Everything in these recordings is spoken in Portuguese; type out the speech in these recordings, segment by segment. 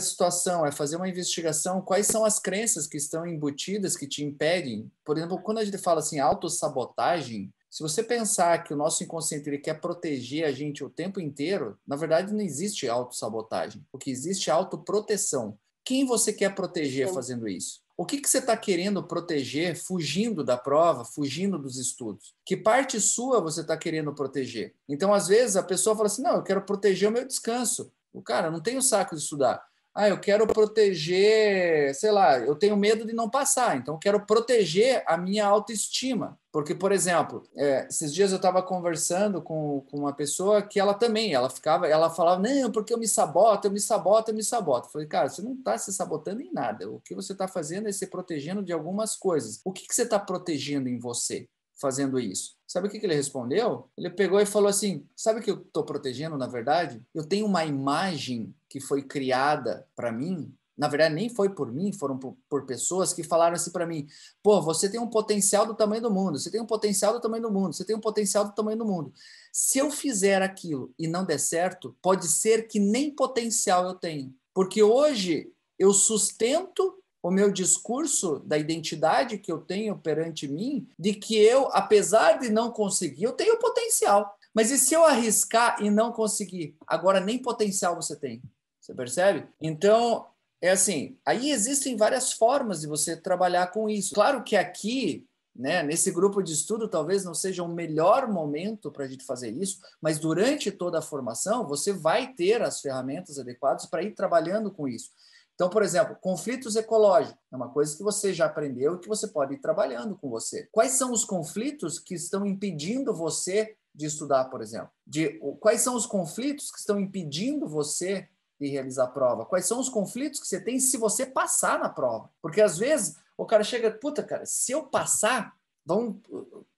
situação, é fazer uma investigação, quais são as crenças que estão embutidas que te impedem. Por exemplo, quando a gente fala assim, autossabotagem, se você pensar que o nosso inconsciente ele quer proteger a gente o tempo inteiro, na verdade não existe autossabotagem, o que existe é autoproteção. Quem você quer proteger fazendo isso? O que, que você está querendo proteger fugindo da prova, fugindo dos estudos? Que parte sua você está querendo proteger? Então, às vezes, a pessoa fala assim: não, eu quero proteger o meu descanso. O cara não tem o saco de estudar. Ah, eu quero proteger, sei lá, eu tenho medo de não passar, então eu quero proteger a minha autoestima. Porque, por exemplo, é, esses dias eu estava conversando com, com uma pessoa que ela também, ela ficava, ela falava, não, porque eu me saboto, eu me saboto, eu me saboto. Eu falei, cara, você não está se sabotando em nada. O que você está fazendo é se protegendo de algumas coisas. O que, que você está protegendo em você fazendo isso? Sabe o que, que ele respondeu? Ele pegou e falou assim: Sabe o que eu estou protegendo, na verdade? Eu tenho uma imagem que foi criada para mim na verdade nem foi por mim, foram por, por pessoas que falaram assim para mim: pô, você tem um potencial do tamanho do mundo, você tem um potencial do tamanho do mundo, você tem um potencial do tamanho do mundo. Se eu fizer aquilo e não der certo, pode ser que nem potencial eu tenha, porque hoje eu sustento o meu discurso da identidade que eu tenho perante mim, de que eu, apesar de não conseguir, eu tenho potencial. Mas e se eu arriscar e não conseguir? Agora nem potencial você tem. Você percebe? Então, é assim, aí existem várias formas de você trabalhar com isso. Claro que aqui, né, nesse grupo de estudo, talvez não seja o melhor momento para a gente fazer isso, mas durante toda a formação, você vai ter as ferramentas adequadas para ir trabalhando com isso. Então, por exemplo, conflitos ecológicos é uma coisa que você já aprendeu e que você pode ir trabalhando com você. Quais são os conflitos que estão impedindo você de estudar, por exemplo? De, quais são os conflitos que estão impedindo você de realizar a prova? Quais são os conflitos que você tem se você passar na prova? Porque às vezes o cara chega, puta, cara, se eu passar, vamos,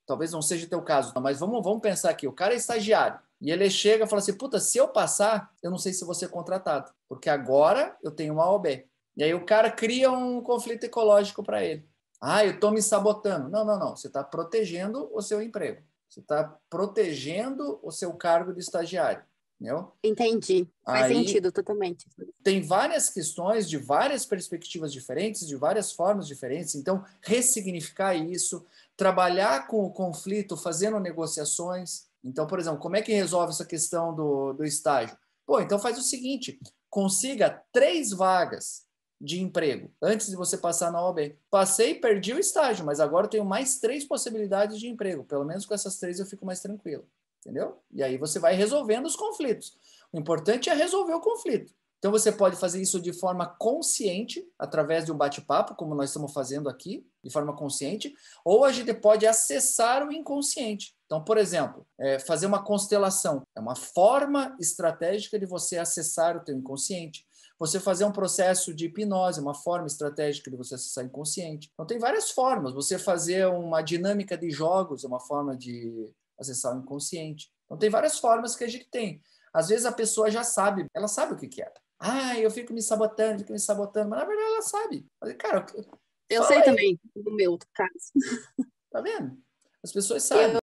talvez não seja o teu caso, mas vamos, vamos pensar aqui, o cara é estagiário, e ele chega e fala assim: puta, se eu passar, eu não sei se vou ser contratado, porque agora eu tenho uma OB. E aí o cara cria um conflito ecológico para ele. Ah, eu estou me sabotando. Não, não, não. Você está protegendo o seu emprego. Você está protegendo o seu cargo de estagiário. Entendeu? Entendi. Faz aí, sentido totalmente. Tem várias questões de várias perspectivas diferentes, de várias formas diferentes. Então, ressignificar isso, trabalhar com o conflito, fazendo negociações, então, por exemplo, como é que resolve essa questão do, do estágio? Pô, então faz o seguinte: consiga três vagas de emprego antes de você passar na OAB. Passei, perdi o estágio, mas agora tenho mais três possibilidades de emprego. Pelo menos com essas três eu fico mais tranquilo. Entendeu? E aí você vai resolvendo os conflitos. O importante é resolver o conflito. Então você pode fazer isso de forma consciente, através de um bate-papo, como nós estamos fazendo aqui, de forma consciente, ou a gente pode acessar o inconsciente. Então, por exemplo, é fazer uma constelação é uma forma estratégica de você acessar o teu inconsciente. Você fazer um processo de hipnose, é uma forma estratégica de você acessar o inconsciente. Então, tem várias formas. Você fazer uma dinâmica de jogos é uma forma de acessar o inconsciente. Então, tem várias formas que a gente tem. Às vezes a pessoa já sabe, ela sabe o que, é. Ah, eu fico me sabotando, fico me sabotando, mas na verdade ela sabe. Cara, eu sei aí. também, no meu caso. Tá vendo? As pessoas sabem. Eu,